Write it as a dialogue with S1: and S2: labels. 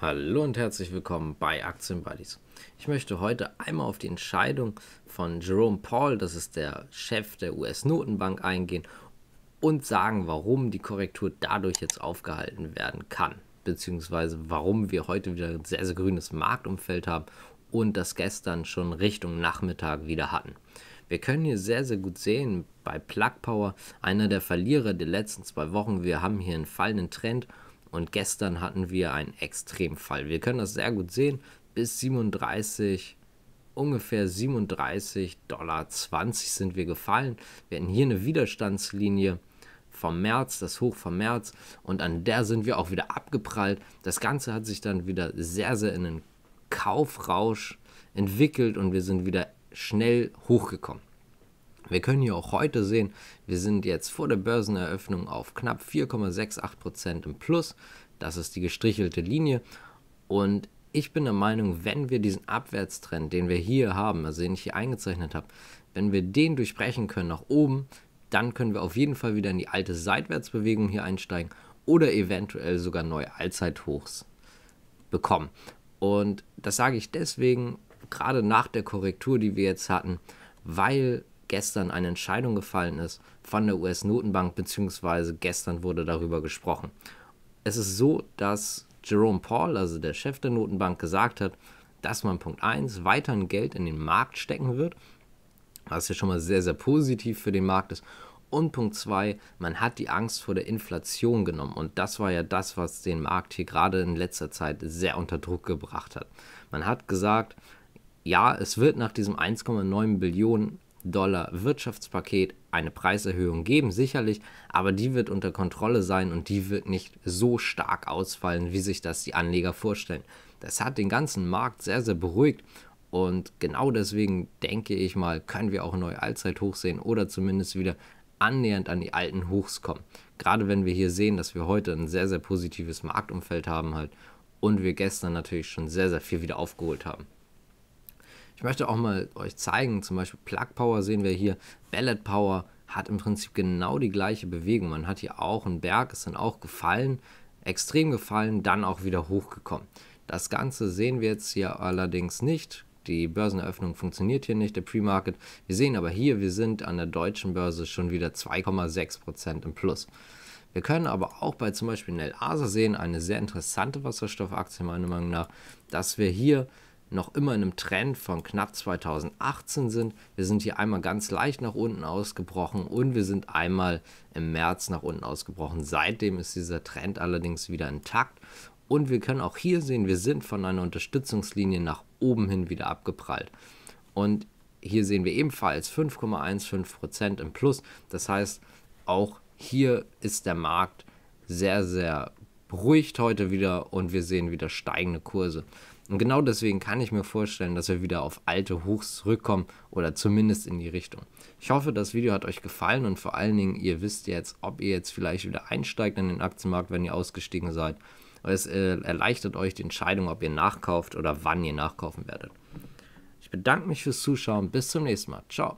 S1: Hallo und herzlich willkommen bei Aktienbuddies. Ich möchte heute einmal auf die Entscheidung von Jerome Paul, das ist der Chef der US-Notenbank, eingehen und sagen, warum die Korrektur dadurch jetzt aufgehalten werden kann, beziehungsweise warum wir heute wieder ein sehr, sehr grünes Marktumfeld haben und das gestern schon Richtung Nachmittag wieder hatten. Wir können hier sehr, sehr gut sehen bei Plug Power, einer der Verlierer der letzten zwei Wochen, wir haben hier einen fallenden Trend und gestern hatten wir einen Extremfall. Wir können das sehr gut sehen. Bis 37, ungefähr 37,20 Dollar sind wir gefallen. Wir hatten hier eine Widerstandslinie vom März, das Hoch vom März. Und an der sind wir auch wieder abgeprallt. Das Ganze hat sich dann wieder sehr, sehr in einen Kaufrausch entwickelt und wir sind wieder schnell hochgekommen. Wir können hier auch heute sehen, wir sind jetzt vor der Börseneröffnung auf knapp 4,68% im Plus. Das ist die gestrichelte Linie. Und ich bin der Meinung, wenn wir diesen Abwärtstrend, den wir hier haben, also den ich hier eingezeichnet habe, wenn wir den durchbrechen können nach oben, dann können wir auf jeden Fall wieder in die alte Seitwärtsbewegung hier einsteigen oder eventuell sogar neue Allzeithochs bekommen. Und das sage ich deswegen gerade nach der Korrektur, die wir jetzt hatten, weil gestern eine Entscheidung gefallen ist von der US-Notenbank, beziehungsweise gestern wurde darüber gesprochen. Es ist so, dass Jerome Paul, also der Chef der Notenbank, gesagt hat, dass man Punkt 1 weiterhin Geld in den Markt stecken wird, was ja schon mal sehr, sehr positiv für den Markt ist. Und Punkt 2, man hat die Angst vor der Inflation genommen. Und das war ja das, was den Markt hier gerade in letzter Zeit sehr unter Druck gebracht hat. Man hat gesagt, ja, es wird nach diesem 1,9 Billionen Dollar Wirtschaftspaket eine Preiserhöhung geben, sicherlich, aber die wird unter Kontrolle sein und die wird nicht so stark ausfallen, wie sich das die Anleger vorstellen. Das hat den ganzen Markt sehr, sehr beruhigt und genau deswegen denke ich mal, können wir auch neue Allzeithoch sehen oder zumindest wieder annähernd an die alten Hochs kommen. Gerade wenn wir hier sehen, dass wir heute ein sehr, sehr positives Marktumfeld haben halt und wir gestern natürlich schon sehr, sehr viel wieder aufgeholt haben. Ich möchte auch mal euch zeigen, zum Beispiel Plug Power sehen wir hier, Ballet Power hat im Prinzip genau die gleiche Bewegung. Man hat hier auch einen Berg, ist dann auch gefallen, extrem gefallen, dann auch wieder hochgekommen. Das Ganze sehen wir jetzt hier allerdings nicht. Die Börseneröffnung funktioniert hier nicht, der Pre-Market. Wir sehen aber hier, wir sind an der deutschen Börse schon wieder 2,6% im Plus. Wir können aber auch bei zum Beispiel Nel Asa sehen, eine sehr interessante Wasserstoffaktie meiner Meinung nach, dass wir hier noch immer in einem Trend von knapp 2018 sind. Wir sind hier einmal ganz leicht nach unten ausgebrochen und wir sind einmal im März nach unten ausgebrochen. Seitdem ist dieser Trend allerdings wieder intakt und wir können auch hier sehen, wir sind von einer Unterstützungslinie nach oben hin wieder abgeprallt. Und hier sehen wir ebenfalls 5,15% im Plus. Das heißt, auch hier ist der Markt sehr, sehr beruhigt heute wieder und wir sehen wieder steigende Kurse. Und genau deswegen kann ich mir vorstellen, dass wir wieder auf alte Hochs zurückkommen oder zumindest in die Richtung. Ich hoffe, das Video hat euch gefallen und vor allen Dingen, ihr wisst jetzt, ob ihr jetzt vielleicht wieder einsteigt in den Aktienmarkt, wenn ihr ausgestiegen seid. Es äh, erleichtert euch die Entscheidung, ob ihr nachkauft oder wann ihr nachkaufen werdet. Ich bedanke mich fürs Zuschauen. Bis zum nächsten Mal. Ciao.